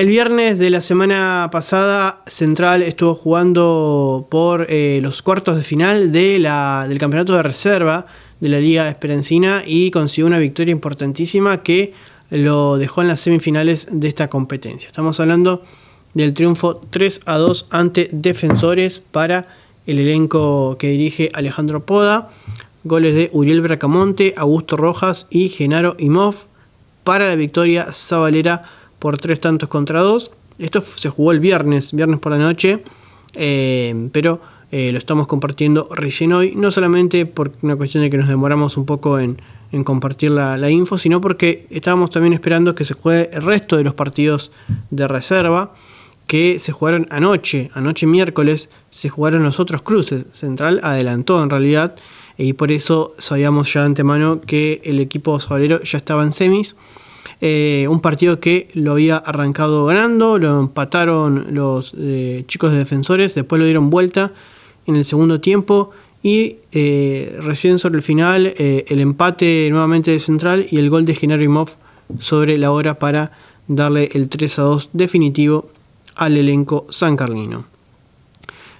El viernes de la semana pasada, Central estuvo jugando por eh, los cuartos de final de la, del campeonato de reserva de la Liga Esperancina y consiguió una victoria importantísima que lo dejó en las semifinales de esta competencia. Estamos hablando del triunfo 3 a 2 ante Defensores para el elenco que dirige Alejandro Poda. Goles de Uriel Bracamonte, Augusto Rojas y Genaro Imov para la victoria sabalera por tres tantos contra dos. Esto se jugó el viernes, viernes por la noche, eh, pero eh, lo estamos compartiendo recién hoy, no solamente por una cuestión de que nos demoramos un poco en, compartir la, info, sino porque estábamos también esperando que se juegue el resto de los partidos de reserva que se jugaron anoche, anoche miércoles, se jugaron los otros cruces. Central adelantó en realidad y por eso sabíamos ya de antemano que el equipo sabalero ya estaba en semis. Eh, un partido que lo había arrancado ganando, lo empataron los eh, chicos de defensores, después lo dieron vuelta en el segundo tiempo y eh, recién sobre el final el empate nuevamente de Central y el gol de Genaro Mov sobre la hora para darle el 3 a 2 definitivo al elenco san carlino.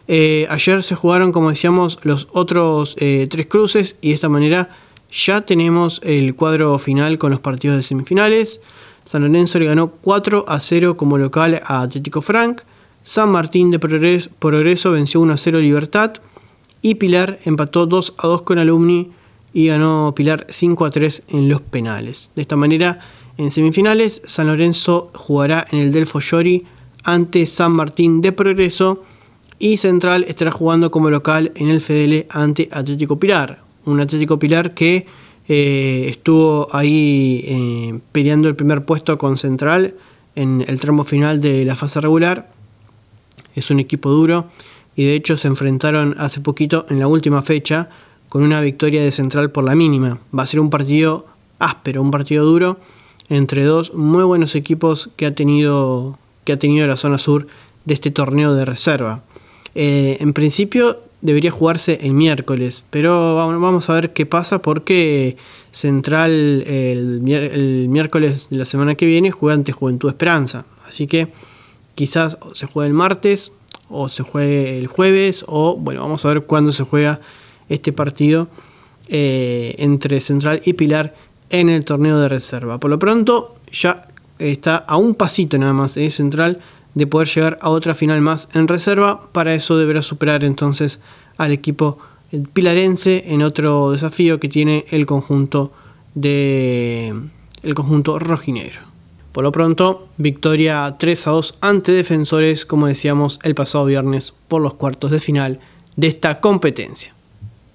ayer se jugaron, como decíamos, los otros tres cruces y de esta manera ya tenemos el cuadro final con los partidos de semifinales. San Lorenzo le ganó 4 a 0 como local a Atlético Frank. San Martín de Progreso, venció 1 a 0 Libertad. Y Pilar empató 2 a 2 con Alumni y ganó Pilar 5 a 3 en los penales. De esta manera, en semifinales, San Lorenzo jugará en el Delfo Llori ante San Martín de Progreso y Central estará jugando como local en el Fedele ante Atlético Pilar un Atlético Pilar que eh, estuvo ahí eh, peleando el primer puesto con Central en el tramo final de la fase regular. Es un equipo duro y de hecho se enfrentaron hace poquito en la última fecha con una victoria de Central por la mínima. Va a ser un partido áspero, un partido duro entre dos muy buenos equipos que ha tenido, que ha tenido la zona sur de este torneo de reserva. Eh, en principio debería jugarse el miércoles, pero vamos a ver qué pasa porque Central el, miércoles de la semana que viene juega ante Juventud Esperanza, así que quizás se juegue el martes o se juegue el jueves o bueno, vamos a ver cuándo se juega este partido eh, entre Central y Pilar en el torneo de reserva. Por lo pronto ya está a un pasito nada más, de eh, Central de poder llegar a otra final más en reserva. Para eso deberá superar entonces al equipo pilarense en otro desafío que tiene el conjunto de el conjunto rojinegro. Por lo pronto, victoria 3 a 2 ante defensores, como decíamos el pasado viernes, por los cuartos de final de esta competencia.